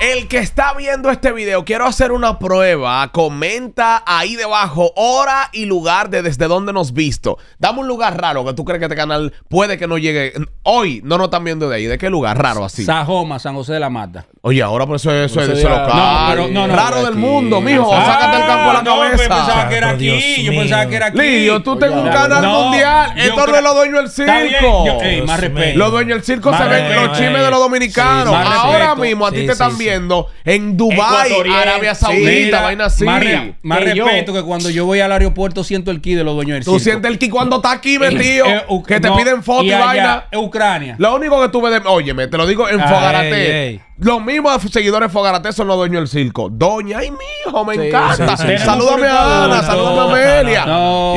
El que está viendo este video, quiero hacer una prueba. Comenta ahí debajo hora y lugar de desde dónde nos visto. Dame un lugar raro que tú crees que este canal puede que no llegue. Hoy no no están viendo de ahí. ¿De qué lugar raro así? Sajoma, San José de la Mata. Oye, ahora por eso, es eso, de local. Raro del mundo, mijo. sácate el campo de la cabeza. Yo pensaba que era aquí. Yo pensaba que era aquí. Lidio, tú tengo un canal mundial. Esto no es lo dueño del circo. Los dueños del circo se ven los chimes de los dominicanos. ahora mismo a ti te están viendo en Dubái, Arabia Saudita, vaina así. Más, respeto que cuando yo voy al aeropuerto siento el ki de los dueños del circo. Tú sientes el ki cuando estás aquí metido. Eh, eh, que te piden fotos y vaina. Ucrania. Lo único que tuve de. Óyeme, te lo digo en ah, Fogarate. Los mismos seguidores Fogarate son los dueños del circo. Doña, ay, mijo, me encanta. Salúdame a Ana, salúdame a Amelia.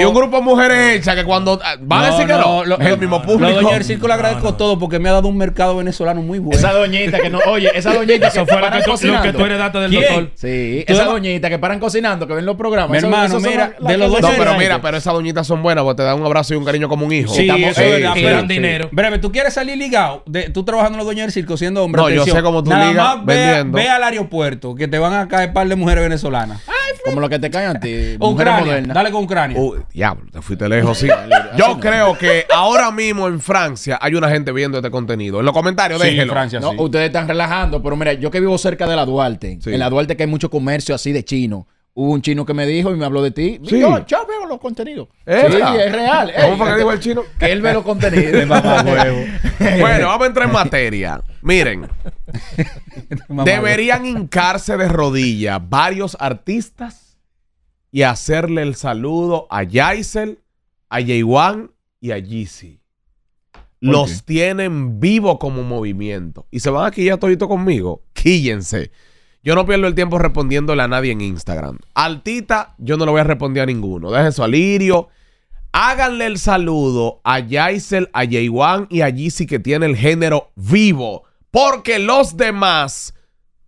y un grupo de mujeres hechas que cuando. Ah, Va a decir que no. es el mismo público. Los dueños del circo le agradezco todo porque me ha dado un mercado venezolano muy bueno. Esa doñita que no. Oye, esa doñita que. fue paran que tú, lo que del doctor. Sí, esa doñita que paran cocinando, que ven los programas. hermano, mira, de los circo No, pero mira, pero esas doñitas son buenas porque te dan un abrazo y un cariño como un hijo. Sí, eso es verdad, dinero. Breve, tú quieres salir ligado, tú trabajando en los dueños del circo siendo hombre. No, yo sé cómo tú Nada ve, al aeropuerto que te van a caer par de mujeres venezolanas. Como lo que te caen a ti. Ucrania, dale con Ucrania. diablo, te fuiste lejos, sí. Yo creo que ahora mismo en Francia hay una gente viendo este contenido. En los comentarios, sí, Francia, no, Ustedes están relajando, pero mira, yo que vivo cerca de la Duarte, en la Duarte que hay mucho comercio así de chino. Hubo un chino que me dijo y me habló de ti. Sí. Yo, los contenidos. es real. ¿Cómo fue que dijo el chino? Que él ve los contenidos. bueno, vamos a entrar en materia. Miren, deberían hincarse de rodillas varios artistas y hacerle el saludo a Jaisel a Jaywan y a Yeezy. Los tienen vivo como movimiento. Y se van a quillar todito conmigo. Quíllense. Yo no pierdo el tiempo respondiéndole a nadie en Instagram. Altita, yo no le voy a responder a ninguno. Deje su alirio, Háganle el saludo a Yaisel, a Jaywan y a sí que tiene el género vivo. Porque los demás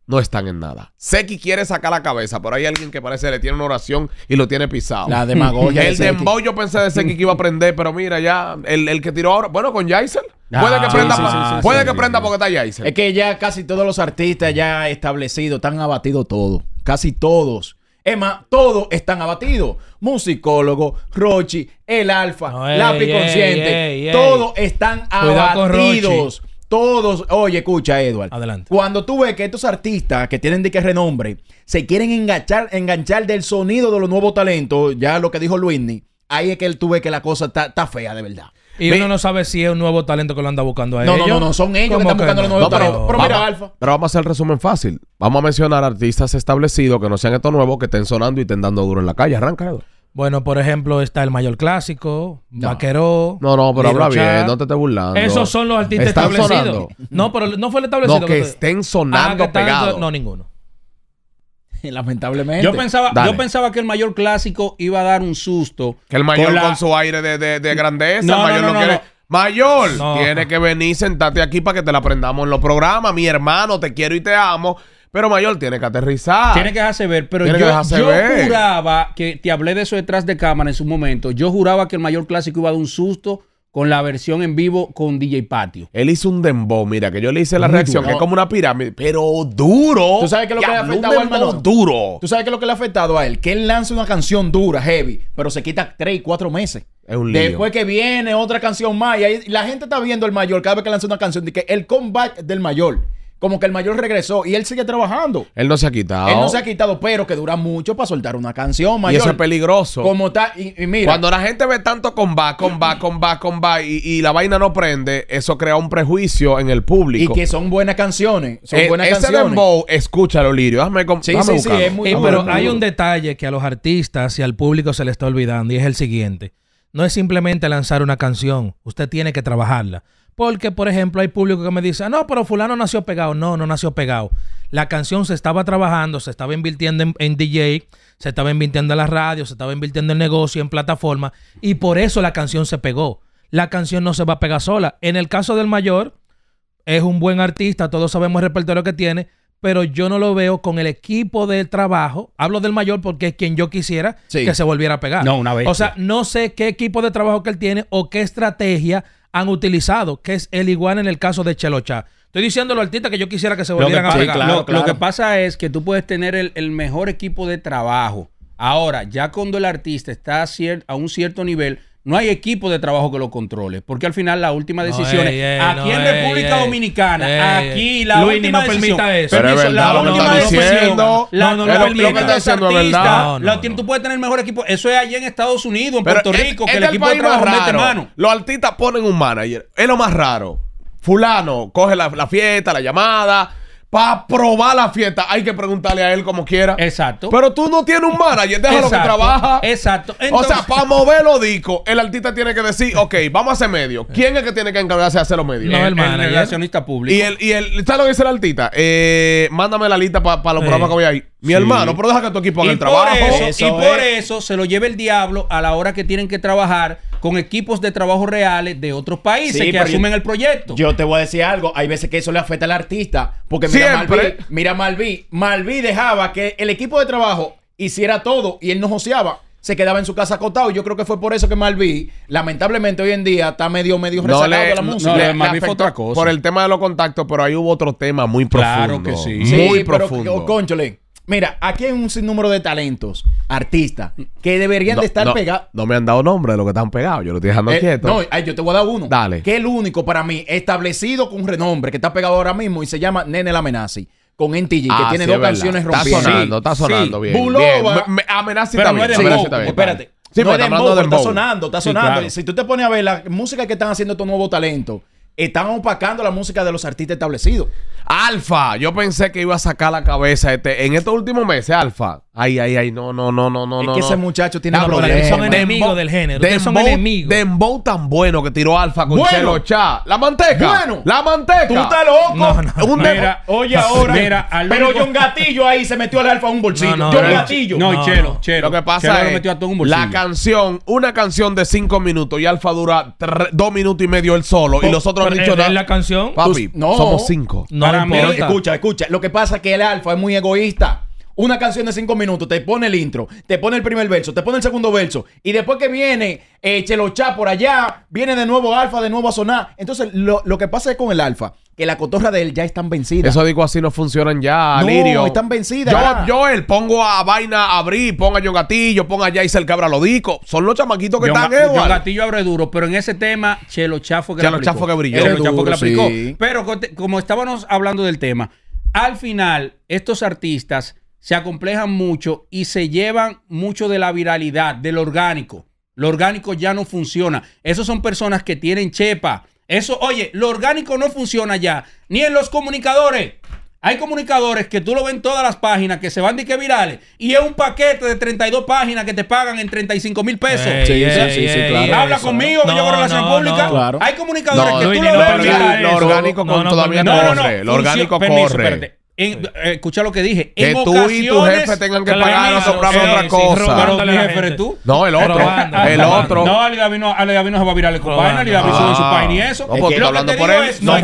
no están en nada. Seki quiere sacar la cabeza, pero hay alguien que parece que le tiene una oración y lo tiene pisado. La demagogia. el de yo pensé de Seki que iba a prender, pero mira, ya, el, que tiró ahora, bueno, con Jaisel. Ah, puede que prenda, puede que prenda porque está Jaisel. Es que ya casi todos los artistas ya establecidos están abatidos todos. Casi todos. Emma, todos están abatidos. Musicólogo, Rochi, el Alfa, La Lápiz Consciente, todos están abatidos. Todos, oye, escucha, Edward. Adelante. Cuando tú ves que estos artistas que tienen de qué renombre se quieren enganchar, enganchar del sonido de los nuevos talentos, ya lo que dijo Luisny, ahí es que él tuve que la cosa está fea de verdad. Y uno no sabe si es un nuevo talento que lo anda buscando a no, ellos. No, no, no, son ellos que están buscando los nuevos talentos. Pero, mira, vamos, Pero vamos a hacer el resumen fácil. Vamos a mencionar artistas establecidos que no sean estos nuevos que estén sonando y estén dando duro en la calle. Arranca, Edward. Bueno, por ejemplo, está el Mayor Clásico, Vaqueró. No, no, pero habla bien, no te estés burlando. Esos son los artistas ¿Están establecidos. Sonando. No, pero no fue el establecido. No, que estén ah, sonando pegados. No, ninguno. Lamentablemente. Yo pensaba, yo pensaba que el mayor clásico iba a dar un susto. Que el mayor con, su aire de, de, grandeza. No, el mayor no, no, no quiere. Mayor, tiene que venir, sentarte aquí para que te la aprendamos en los programas. Mi hermano, te quiero y te amo. Pero Mayor tiene que aterrizar. Tiene que dejarse ver. Pero yo, juraba que te hablé de eso detrás de cámara en su momento. Yo juraba que el Mayor Clásico iba a dar un susto con la versión en vivo con DJ Patio. Él hizo un dembow, mira, que yo le hice la reacción, que es como una pirámide, pero duro. ¿Tú sabes qué lo que le ha afectado a él, ¿Tú sabes qué lo que le ha afectado a él? Que él lanza una canción dura, heavy, pero se quita tres, cuatro meses. un Después que viene otra canción más y ahí la gente está viendo el mayor cada vez que lanza una canción de que el comeback del mayor como que el mayor regresó y él sigue trabajando. Él no se ha quitado. Él no se ha quitado, pero que dura mucho para soltar una canción, mayor. Y eso es peligroso. Como está, y, mira. Cuando la gente ve tanto con con va, va, con va, con y, y la vaina no prende, eso crea un prejuicio en el público. Y que son buenas canciones. Son buenas eh, buenas ese canciones. Dembow, escúchalo, Lirio. Hazme sí, sí, sí, es muy, pero hay un detalle que a los artistas y al público se le está olvidando y es el siguiente. No es simplemente lanzar una canción, usted tiene que trabajarla. Porque, por ejemplo, hay público que me dice, ah, no, pero fulano nació pegado. No, no nació pegado. La canción se estaba trabajando, se estaba invirtiendo en, DJ, se estaba invirtiendo en la radio, se estaba invirtiendo en negocio, en plataforma. Y por eso la canción se pegó. La canción no se va a pegar sola. En el caso del mayor, es un buen artista, todos sabemos el repertorio que tiene, pero yo no lo veo con el equipo de trabajo. Hablo del mayor porque es quien yo quisiera que se volviera a pegar. No, una vez. O sea, no sé qué equipo de trabajo que él tiene o qué estrategia han utilizado, que es el igual en el caso de Chelocha. Estoy diciendo a los artistas que yo quisiera que se volvieran a pegar. lo, que pasa es que tú puedes tener el, mejor equipo de trabajo. Ahora, ya cuando el artista está a un cierto nivel, no hay equipo de trabajo que lo controle, porque al final la última decisión es... aquí en República Dominicana, aquí la última no decisión, eso. la última decisión, la, no, no, lo, tú puedes tener el mejor equipo, eso es allá en Estados Unidos, en Puerto Rico, que el, equipo de trabajo mete mano. Los artistas ponen un manager, es lo más raro. Fulano coge la fiesta, la llamada, para probar la fiesta, hay que preguntarle a él como quiera. Exacto. Pero tú no tienes un manager, déjalo que trabaja. Exacto. O sea, para mover los discos, el artista tiene que decir, ok, vamos a hacer medio. ¿Quién es que tiene que encargarse de hacer los medios? No, el, manager. público. Y el, y el, ¿sabes lo que dice el artista? Eh, mándame la lista para los programas que voy a ir. Mi hermano, pero deja que tu equipo haga el trabajo. y por eso se lo lleva el diablo a la hora que tienen que trabajar con equipos de trabajo reales de otros países que asumen el proyecto. Yo te voy a decir algo, hay veces que eso le afecta al artista, porque mira Malví, Malví, dejaba que el equipo de trabajo hiciera todo y él no joseaba se quedaba en su casa acotado. Yo creo que fue por eso que Malví, lamentablemente hoy en día, está medio, medio la música. Malví fue otra cosa. Por el tema de los contactos, pero ahí hubo otro tema muy profundo. Claro que sí. Muy oh, profundo. Pero, Mira, aquí hay un sinnúmero de talentos, artistas, que deberían de estar pegados. No me han dado nombre de los que están pegados. Yo lo estoy dejando eh, quieto. No, yo te voy a dar uno. Dale. Que el único para mí establecido con renombre que está pegado ahora mismo y se llama Nene Amenazi con NTG, que ah, tiene dos canciones rompiendo. Está sonando, está sonando bien. Bulova. Bien. también. No Espérate. Sí, no de modo, está sonando, está sonando. Si tú te pones a ver la música que están haciendo estos nuevos talentos están opacando la música de los artistas establecidos. Alfa, yo pensé que iba a sacar la cabeza este, en estos últimos meses, Alfa. Ay, ay, ay, no, no, no, no, no. Es que ese muchacho tiene no, problemas. Son enemigos del género. son enemigos. Dembow tan bueno que tiró Alfa con bueno. Chelo La manteca. Bueno. La manteca. Tú estás loco. No, no, un mira, oye ahora. mira, pero John Gatillo ahí se metió al Alfa en un bolsillo. John Gatillo. No, Chelo, Chelo. Lo que pasa Chelo es metió a todo un bolsillo. la canción, una canción de cinco minutos y Alfa dura dos minutos y medio él solo. y los otros han dicho nada. la canción? Papi, no. somos cinco. No, no escucha, escucha. Lo que pasa es que el Alfa es muy egoísta una canción de cinco minutos, te pone el intro, te pone el primer verso, te pone el segundo verso, y después que viene Chelo eh, Chelochá por allá, viene de nuevo Alfa, de nuevo a sonar. Entonces, lo, que pasa es con el Alfa, que la cotorra de él ya están vencidas. Eso digo así, no funcionan ya, no, están vencidas. Yo, yo él pongo a Vaina a abrir, ponga a Gatillo, ponga a el Cabra Lodico. Son los chamaquitos que están Gatillo abre duro, pero en ese tema, Chelo fue que Chelo que brilló. Chelo que la aplicó. Pero como estábamos hablando del tema, al final, estos artistas se acomplejan mucho y se llevan mucho de la viralidad, del orgánico. Lo orgánico ya no funciona. Esos son personas que tienen chepa. Eso, oye, lo orgánico no funciona ya, ni en los comunicadores. Hay comunicadores que tú lo ven todas las páginas que se van de que virales y es un paquete de 32 páginas que te pagan en 35 mil pesos. sí, sí, sí, Habla conmigo, que yo hago relación pública. Hay comunicadores que tú lo ven. Lo orgánico todavía corre. Lo orgánico corre. Eh, escucha lo que dije. Que en tú y tu jefe tengan que pagar otra cosa. No, el otro. el otro. No, Ali David no, David no se va a virar el compañero. Ali David sube su página ah. y eso. No, porque lo que te digo Es, no, es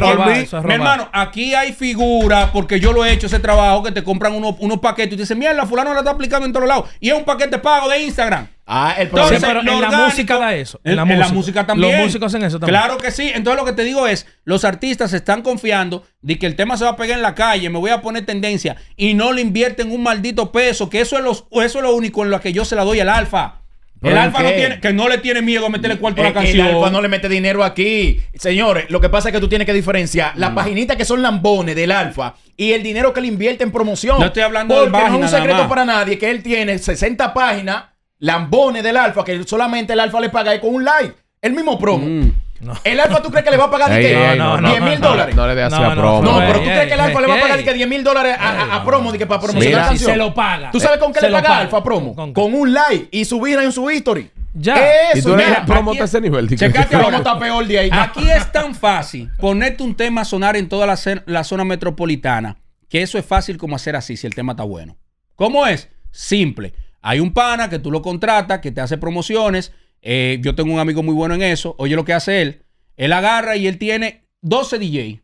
mi hermano, aquí hay figuras, porque yo lo he hecho ese trabajo, que te compran unos, unos paquetes y te dicen, mierda, fulano la está aplicando en todos lados. Y es un paquete pago de Instagram. Ah, el problema Entonces, en la música da eso. En, la música. también. Los músicos hacen eso también. Claro que sí. Entonces lo que te digo es, los artistas se están confiando de que el tema se va a pegar en la calle, me voy a poner tendencia y no le invierten un maldito peso, que eso es, eso lo único en lo que yo se la doy al alfa. El Alfa no tiene, que no le tiene miedo a meterle cuarto a la canción. El Alfa no le mete dinero aquí. Señores, lo que pasa es que tú tienes que diferenciar las mm. paginitas que son lambones del Alfa y el dinero que le invierte en promoción. No estoy hablando de no es un secreto para nadie que él tiene 60 páginas lambones del alfa, que solamente el alfa le paga con un like, el mismo promo. Mm. ¿El Alfa tú crees que le va a pagar de 10 mil dólares? No, le dé así a promo. No, pero tú crees que el Alfa le va a pagar que 10 mil dólares a, a, promo que para promocionar la canción. se lo paga. ¿Tú sabes con qué le paga Alfa promo? ¿Con, un like y subir en su history. Ya. Eso, y tú eres promo está ese nivel. Checate, promo está peor de ahí. Aquí es tan fácil ponerte un tema a sonar en toda la zona metropolitana que eso es fácil como hacer así si el tema está bueno. ¿Cómo es? Simple hay un pana que tú lo contratas, que te hace promociones. Eh, yo tengo un amigo muy bueno en eso. Oye lo que hace él. Él agarra y él tiene 12 DJ.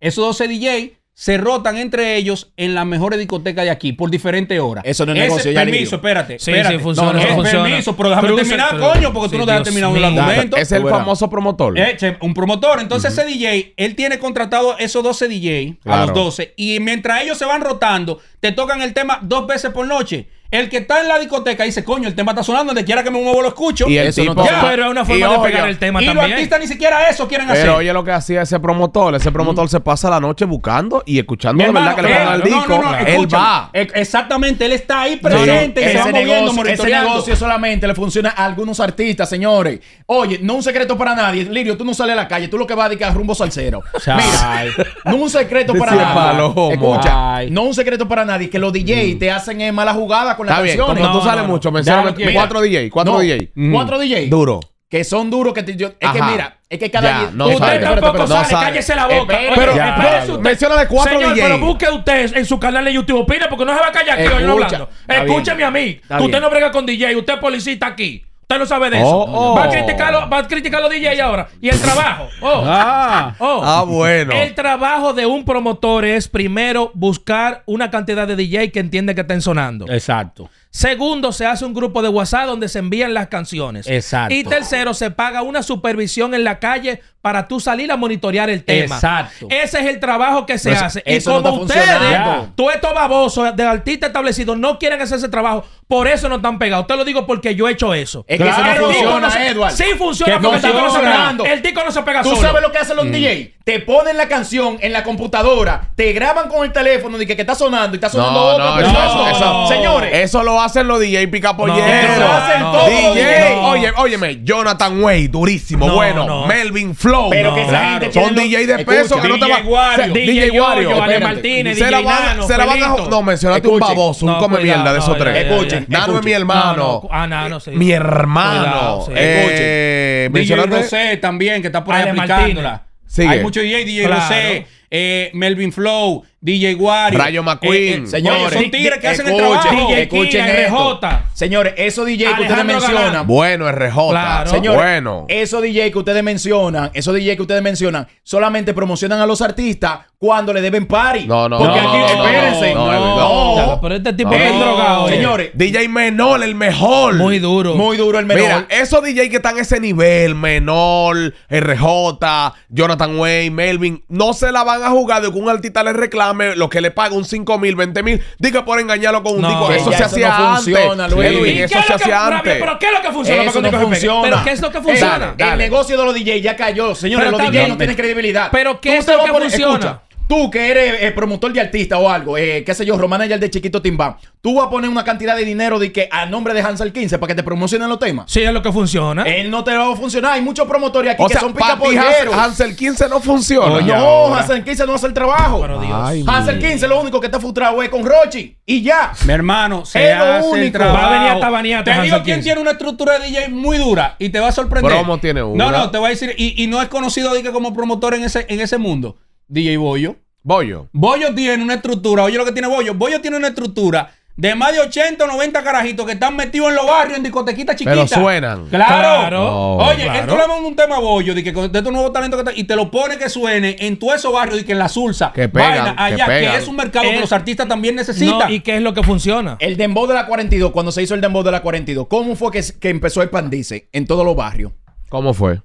Esos 12 DJ se rotan entre ellos en la mejor discoteca de aquí por diferentes horas. Eso no es negocio, Permiso, espérate. Sí, espérate. sí, funciona. es permiso, pero déjame terminar, coño, porque tú no dejas terminar un argumento. Es el famoso promotor. Eh, un promotor. Entonces, ese DJ, él tiene contratado esos 12 DJ a los 12. Y mientras ellos se van rotando, te tocan el tema dos veces por noche. El que está en la discoteca dice, coño, el tema está sonando, donde quiera que me huevo lo escucho. Y eso tipo, no pero es una forma de pegar el tema también. Y los artistas ni siquiera eso quieren hacer. Pero oye lo que hacía ese promotor. Ese promotor mm. se pasa la noche buscando y escuchando La verdad que le van eh, disco. No, no, él va. Exactamente, él está ahí presente. y se va moviendo, ese negocio solamente le funciona a algunos artistas, señores. Oye, no un secreto para nadie. Lirio, tú no sales a la calle, tú lo que vas a dedicar rumbo salsero. Mira, no un secreto para nadie. Escucha, no un secreto para nadie que los DJ te hacen eh, mala jugada con las Está tú sales mucho, menciona cuatro DJ, cuatro DJ. Mm. Cuatro DJ. Duro. Que son duros que es que mira, es que cada día no Usted tampoco No cállese la boca. Pero, ya, cuatro Señor, DJ. pero busque usted en su canal de YouTube. Opina porque no se va a callar aquí hoy no hablando. Escúcheme a mí. Usted no brega con DJ, usted es policía aquí. Usted no sabe de eso. Oh, oh. Va a criticarlo, a criticar los DJ ahora. Y el trabajo. Oh. Ah, ah, bueno. El trabajo de un promotor es primero buscar una cantidad de DJ que entiende que estén sonando. Exacto. Segundo, se hace un grupo de WhatsApp donde se envían las canciones. Exacto. Y tercero, se paga una supervisión en la calle para tú salir a monitorear el tema. Exacto. Ese es el trabajo que se hace. y como ustedes, Tú estos babosos de artista establecido no quieren hacer ese trabajo, por eso no están pegados. Te lo digo porque yo he hecho eso. Es que no funciona, Sí funciona porque funciona. el disco no se pega solo. ¿Tú sabes lo que hacen los mm. DJs? te ponen la canción en la computadora, te graban con el teléfono y que, que está sonando y está sonando no, No, eso, no, eso, Señores. Eso lo hacen los DJ Picapolleros. eso lo hacen todos DJ. Oye, óyeme, Jonathan Way, durísimo, bueno. Melvin Flow. Pero que esa Son DJ de peso que no te va Wario, DJ Wario. Ale Martínez, DJ Nano, se la van a No, mencionate un baboso, un come mierda de esos tres. Escuchen. Nano es mi hermano. Ah, no eh, sé. Mi hermano. Eh, Escuchen. DJ José también, que está por ahí aplicándola. Hay mucho DJ, DJ no sé eh, Melvin Flow, DJ Wario. Rayo eh, McQueen. Eh, señores, son tigres que hacen el trabajo. escuchen King, RJ. Señores, esos DJ que ah, ustedes mencionan. Bueno, RJ. Señores, esos DJ que ustedes mencionan, esos DJ que ustedes mencionan, solamente promocionan a los artistas cuando le deben party. No, no, Porque aquí, espérense. No, no, Pero este tipo es drogado. Señores. DJ Menor, el mejor. Muy duro. Muy duro el menor. Mira, esos DJ que están a ese nivel, Menor, RJ, Jonathan Way Melvin, no se la van ha a y de que un artista le reclame lo que le paga un 5 mil, 20 mil, diga por engañarlo con un no, Eso se hacía antes. eso se hacía antes. Pero ¿qué es lo que funciona? ¿Pero qué es lo que funciona? El negocio de los DJs ya cayó. Señores, los DJ no tienen credibilidad. ¿Pero qué es lo que funciona? Tú que eres eh, promotor de artista o algo, eh, qué sé yo, Romana y el de Chiquito Timba. tú vas a poner una cantidad de dinero de que a nombre de Hansel 15 para que te promocionen los temas. Sí, es lo que funciona. Él no te va a funcionar. Hay muchos promotores aquí o que sea, son picapolleros. Hansel 15 no funciona. no, Hansel 15 no hace el trabajo. Pero Dios. Hansel 15 lo único que está frustrado es con Rochi. Y ya. Mi hermano, se es lo único. Va a venir hasta Te digo quién tiene una estructura de DJ muy dura y te va a sorprender. Promo tiene una. No, no, te voy a decir. Y, no es conocido como promotor en ese, en ese mundo. DJ Boyo Bollo. Bollo tiene una estructura, oye lo que tiene Bollo. Bollo tiene una estructura de más de 80 o 90 carajitos que están metidos en los barrios, en discotequitas chiquitas. Pero suenan. Claro. Oh, oye, esto le un tema a Bollo, de que estos nuevos talentos que y te lo pone que suene en todos esos barrios, y que en la Sulsa, que pega, que, es un mercado que eh, los artistas también necesitan. y que es lo que funciona. El dembow de la 42, cuando se hizo el dembow de la 42, ¿cómo fue que, que empezó a expandirse en todos los barrios? ¿Cómo fue?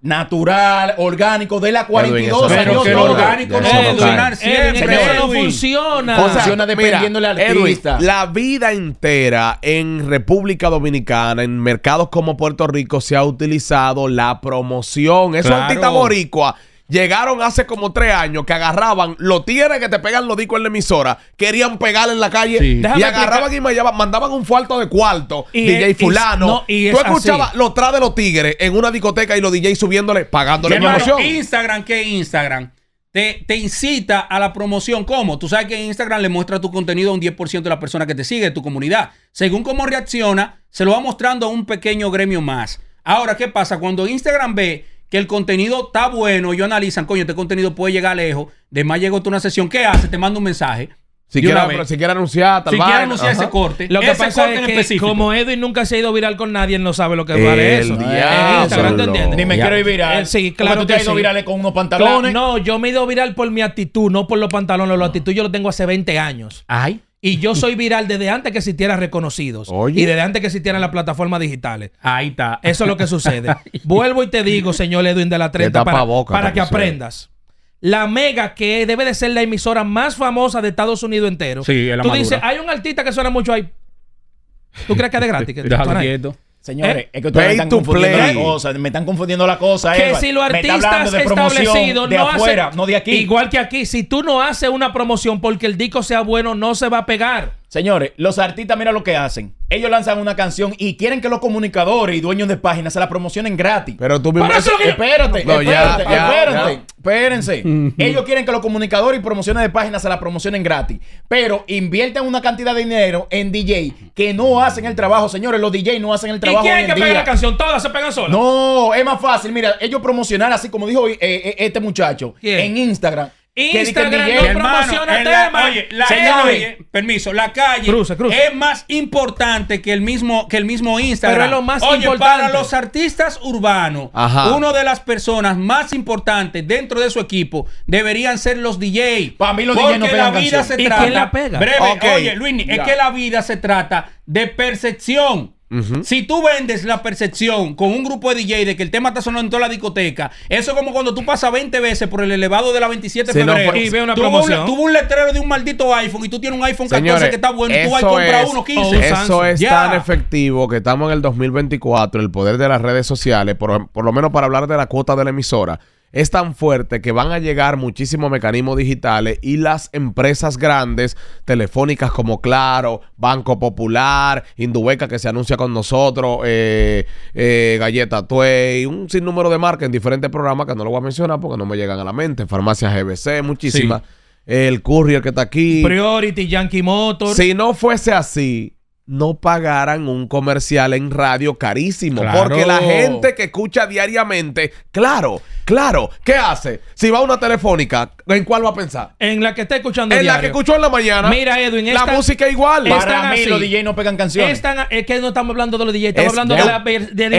natural, orgánico, de la 42 Edwin, años. Pero que orgánico no va a funcionar siempre. eso no funciona. funciona dependiendo del artista. la vida entera en República Dominicana, en mercados como Puerto Rico, se ha utilizado la promoción. Eso claro. artista boricua Llegaron hace como tres años que agarraban los tigres que te pegan los discos en la emisora, querían pegar en la calle y agarraban y mandaban un falto de cuarto, DJ Fulano. Tú escuchabas los tras de los tigres en una discoteca y los DJ subiéndole, pagándole promoción. Instagram, ¿qué Instagram? Te, te, incita a la promoción. ¿Cómo? Tú sabes que Instagram le muestra tu contenido a un 10% de la persona que te sigue, de tu comunidad. Según cómo reacciona, se lo va mostrando a un pequeño gremio más. Ahora, ¿qué pasa? Cuando Instagram ve que el contenido está bueno, ellos analizan, coño, este contenido puede llegar lejos, de más llegó tú una sesión, ¿qué hace? Te mando un mensaje. Si quiere, anunciar, tal Si quiere anunciar ese corte. Lo que pasa es que, como Edwin nunca se ha ido viral con nadie, él no sabe lo que vale eso. En Instagram, ¿te entiendes? Ni me quiero ir viral. sí, claro. Pero te has ido viral con unos pantalones. No, no, yo me he ido viral por mi actitud, no por los pantalones. La actitud yo lo tengo hace 20 años. Ay. Y yo soy viral desde antes que existieran reconocidos. Y desde antes que existieran las plataformas digitales. Ahí está. Eso es lo que sucede. Vuelvo y te digo, señor Edwin de la 30, para, para que, aprendas. La Mega, que debe de ser la emisora más famosa de Estados Unidos entero. Sí, es la Tú dices, hay un artista que suena mucho ahí. ¿Tú crees que es de gratis? Que quieto. Señores, eh, es que ustedes me están confundiendo las la cosa. Me están confundiendo la cosa. Que si los artistas establecidos no hacen, no Igual que aquí, si tú no haces una promoción porque el disco sea bueno, no se va a pegar. Señores, los artistas, mira lo que hacen. Ellos lanzan una canción y quieren que los comunicadores y dueños de páginas se la promocionen gratis. Pero tú mismo. Espérate, espérate, espérate. Espérense. Ellos quieren que los comunicadores y promociones de páginas se la promocionen gratis. Pero invierten una cantidad de dinero en DJ que no hacen el trabajo, señores. Los DJ no hacen el trabajo. ¿Y quieren que pegue la canción? Todas se pegan solas. No, es más fácil. Mira, ellos promocionar así como dijo eh, eh, este muchacho en Instagram. Instagram que no promociona temas. Oye, la eh, permiso, la calle es más importante que el mismo, que el mismo Instagram. Pero es lo más oye, para los artistas urbanos, Uno de las personas más importantes dentro de su equipo deberían ser los DJ. Para mí los no pegan la vida se trata. Breve, oye, Luis, es que la vida se trata de percepción. Si tú vendes la percepción con un grupo de DJ de que el tema está sonando en toda la discoteca, eso es como cuando tú pasas 20 veces por el elevado de la 27 de febrero pues, y ves una promoción. un letrero de un maldito iPhone y tú tienes un iPhone 14 que está bueno y tú vas a uno 15. Eso es tan efectivo que estamos en el 2024, el poder de las redes sociales, por lo menos para hablar de la cuota de la emisora es tan fuerte que van a llegar muchísimos mecanismos digitales y las empresas grandes, telefónicas como Claro, Banco Popular, Indubeca que se anuncia con nosotros, eh, eh Galleta Tuey, un sinnúmero de marcas en diferentes programas que no lo voy a mencionar porque no me llegan a la mente, Farmacia GBC, muchísimas. El Courier que está aquí. Priority, Yankee Motor. Si no fuese así, no pagaran un comercial en radio carísimo. Porque la gente que escucha diariamente, claro, Claro, ¿qué hace? Si va a una telefónica, ¿en cuál va a pensar? En la que está escuchando En la que escuchó en la mañana. Mira, Edwin, la música es igual. Para mí, los DJ no pegan canciones. Es, que no estamos hablando de los DJ, estamos hablando de la,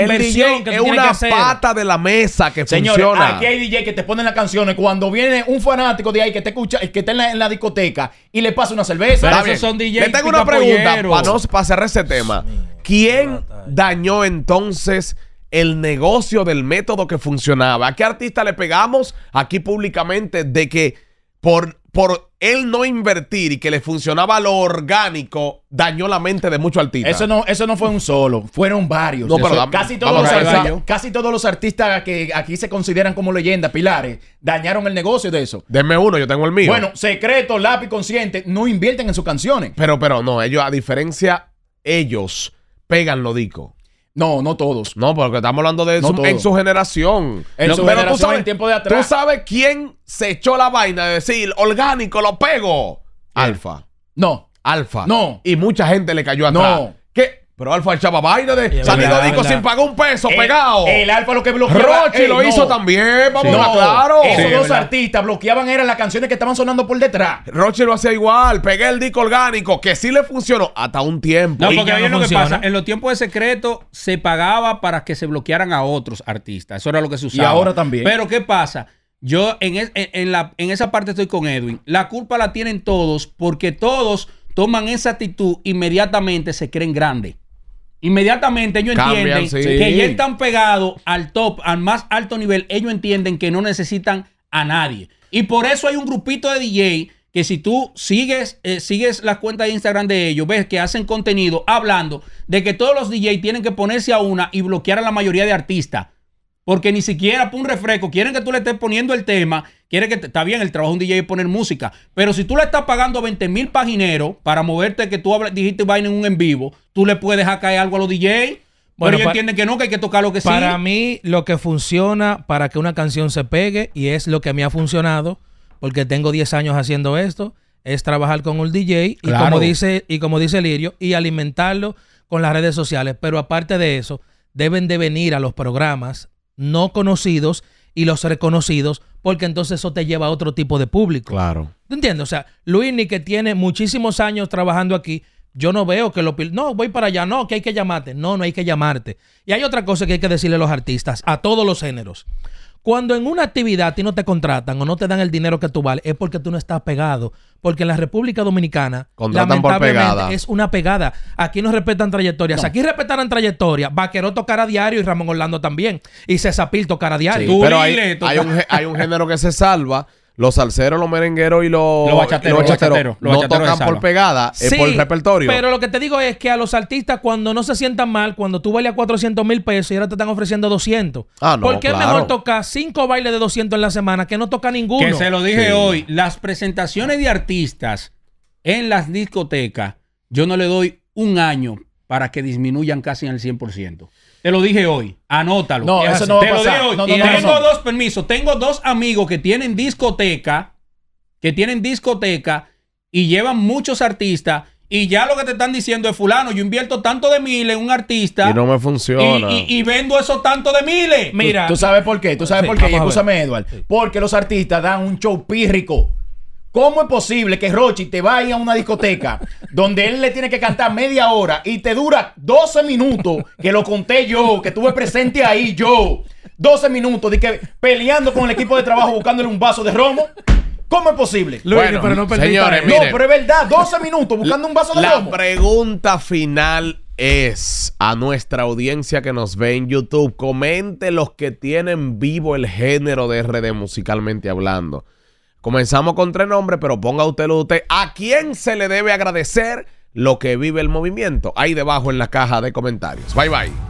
inversión que es una pata de la mesa que Señores, funciona. aquí hay DJ que te ponen las canciones cuando viene un fanático de ahí que te escucha, que está en la, discoteca y le pasa una cerveza. Esos son DJ Le tengo una pregunta para no ese tema. ¿Quién dañó entonces el negocio del método que funcionaba. ¿A qué artista le pegamos aquí públicamente de que por, por él no invertir y que le funcionaba lo orgánico, dañó la mente de muchos artistas? Eso no, eso no fue un solo, fueron varios. casi, todos los artistas, casi todos los artistas que aquí se consideran como leyendas, pilares, dañaron el negocio de eso. Denme uno, yo tengo el mío. Bueno, Secreto, Lápiz Consciente, no invierten en sus canciones. Pero, pero, no, ellos, a diferencia, ellos pegan lo dico. No, no todos. No, porque estamos hablando de en su generación. En su pero generación, tiempo de atrás. ¿Tú sabes quién se echó la vaina de decir orgánico, lo pego? Alfa. No. Alfa. No. Y mucha gente le cayó atrás. No. ¿Qué? Pero Alfa echaba vaina de salido disco sin pagar un peso, pegado. El Alfa lo que bloqueaba. Roche lo hizo también, vamos claro. Esos dos artistas bloqueaban eran las canciones que estaban sonando por detrás. Roche lo hacía igual, pegué el disco orgánico, que sí le funcionó hasta un tiempo. No, porque ahí lo que pasa. En los tiempos de secreto se pagaba para que se bloquearan a otros artistas. Eso era lo que se Y ahora también. Pero ¿qué pasa? Yo en, la, en esa parte estoy con Edwin. La culpa la tienen todos porque todos toman esa actitud inmediatamente se creen grandes. Inmediatamente ellos entienden que ya están pegados al top, al más alto nivel. Ellos entienden que no necesitan a nadie. Y por eso hay un grupito de DJ que si tú sigues, eh, sigues las cuentas de Instagram de ellos, ves que hacen contenido hablando de que todos los DJ tienen que ponerse a una y bloquear a la mayoría de artistas. Porque ni siquiera por un refresco quieren que tú le estés poniendo el tema. Quieren que está bien, el trabajo de un DJ es poner música. Pero si tú le estás pagando 20 mil pagineros para moverte, que tú dijiste vaina en un en vivo, tú le puedes dejar caer algo a los DJ. Bueno, pero ellos entienden que no, que hay que tocar lo que sea. sí. Para mí, lo que funciona para que una canción se pegue, y es lo que a mí ha funcionado, porque tengo 10 años haciendo esto, es trabajar con un DJ y, como dice, y como dice Lirio, y alimentarlo con las redes sociales. Pero aparte de eso, deben de venir a los programas no conocidos y los reconocidos, porque entonces eso te lleva a otro tipo de público. Claro. ¿Te entiendes? O sea, Luis, ni que tiene muchísimos años trabajando aquí, yo no veo que lo... No, voy para allá, no, que hay que llamarte. No, no hay que llamarte. Y hay otra cosa que hay que decirle a los artistas, a todos los géneros. Cuando en una actividad a ti no te contratan o no te dan el dinero que tú vales, es porque tú no estás pegado. Porque en la República Dominicana, lamentablemente, es una pegada. Aquí no respetan trayectorias. Aquí respetaran trayectorias. Vaquero tocará diario y Ramón Orlando también. Y Cesapil tocará diario. pero hay, hay, un, hay un género que se salva los salseros, los merengueros y los, bachateros, los no tocan por pegada, es por el repertorio. Pero lo que te digo es que a los artistas, cuando no se sientan mal, cuando tú bailas a 400 mil pesos y ahora te están ofreciendo 200, ah, ¿por qué es mejor tocar cinco bailes de 200 en la semana que no toca ninguno? Que se lo dije hoy, las presentaciones de artistas en las discotecas, yo no le doy un año para que disminuyan casi al 100%. Te lo dije hoy. Anótalo. No, Te lo dije hoy. No, tengo dos permisos. Tengo dos amigos que tienen discoteca, que tienen discoteca y llevan muchos artistas. Y ya lo que te están diciendo es, fulano, yo invierto tanto de miles en un artista. Y no me funciona. Y, vendo eso tanto de miles. Mira. Tú, sabes por qué, tú sabes por qué. Y escúchame, Edward. Porque los artistas dan un show pírrico. ¿Cómo es posible que Rochi te vaya a una discoteca donde él le tiene que cantar media hora y te dura 12 minutos, que lo conté yo, que estuve presente ahí yo, 12 minutos de que peleando con el equipo de trabajo buscándole un vaso de romo? ¿Cómo es posible? bueno, pero no No, pero es verdad, 12 minutos buscando un vaso de la romo. La pregunta final es a nuestra audiencia que nos ve en YouTube, comente los que tienen vivo el género de RD musicalmente hablando. Comenzamos con tres nombres, pero ponga usted lo usted. ¿A quién se le debe agradecer lo que vive el movimiento? Ahí debajo en la caja de comentarios. Bye bye.